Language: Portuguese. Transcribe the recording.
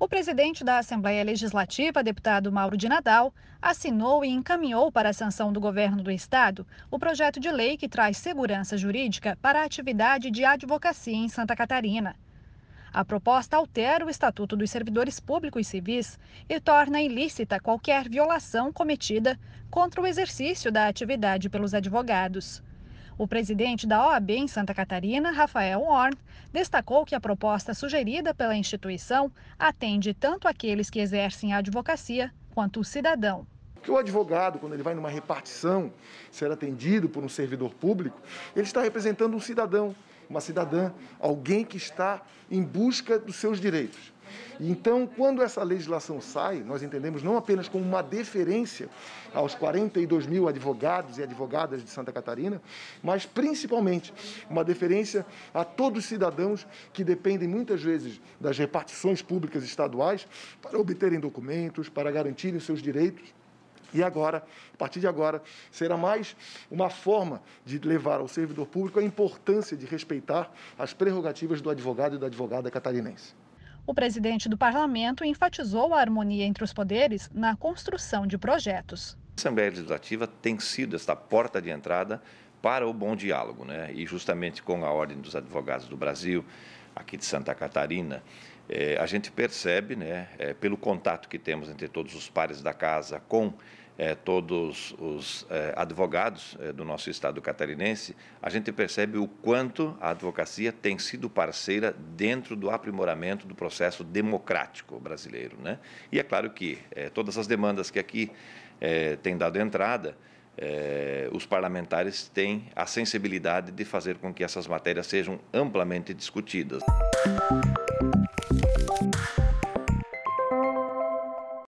O presidente da Assembleia Legislativa, deputado Mauro de Nadal, assinou e encaminhou para a sanção do governo do estado o projeto de lei que traz segurança jurídica para a atividade de advocacia em Santa Catarina. A proposta altera o Estatuto dos Servidores Públicos Civis e torna ilícita qualquer violação cometida contra o exercício da atividade pelos advogados. O presidente da OAB em Santa Catarina, Rafael Horn, destacou que a proposta sugerida pela instituição atende tanto aqueles que exercem a advocacia quanto o cidadão. Que o advogado, quando ele vai numa repartição, ser atendido por um servidor público, ele está representando um cidadão uma cidadã, alguém que está em busca dos seus direitos. Então, quando essa legislação sai, nós entendemos não apenas como uma deferência aos 42 mil advogados e advogadas de Santa Catarina, mas principalmente uma deferência a todos os cidadãos que dependem muitas vezes das repartições públicas estaduais para obterem documentos, para garantirem seus direitos e agora, a partir de agora, será mais uma forma de levar ao servidor público a importância de respeitar as prerrogativas do advogado e da advogada catarinense. O presidente do parlamento enfatizou a harmonia entre os poderes na construção de projetos. A Assembleia Legislativa tem sido esta porta de entrada para o bom diálogo, né? e justamente com a Ordem dos Advogados do Brasil, aqui de Santa Catarina, eh, a gente percebe, né, eh, pelo contato que temos entre todos os pares da casa com é, todos os é, advogados é, do nosso estado catarinense, a gente percebe o quanto a advocacia tem sido parceira dentro do aprimoramento do processo democrático brasileiro. Né? E é claro que todas as demandas que aqui têm dado entrada, é, os parlamentares têm a sensibilidade de fazer com que essas matérias sejam amplamente discutidas.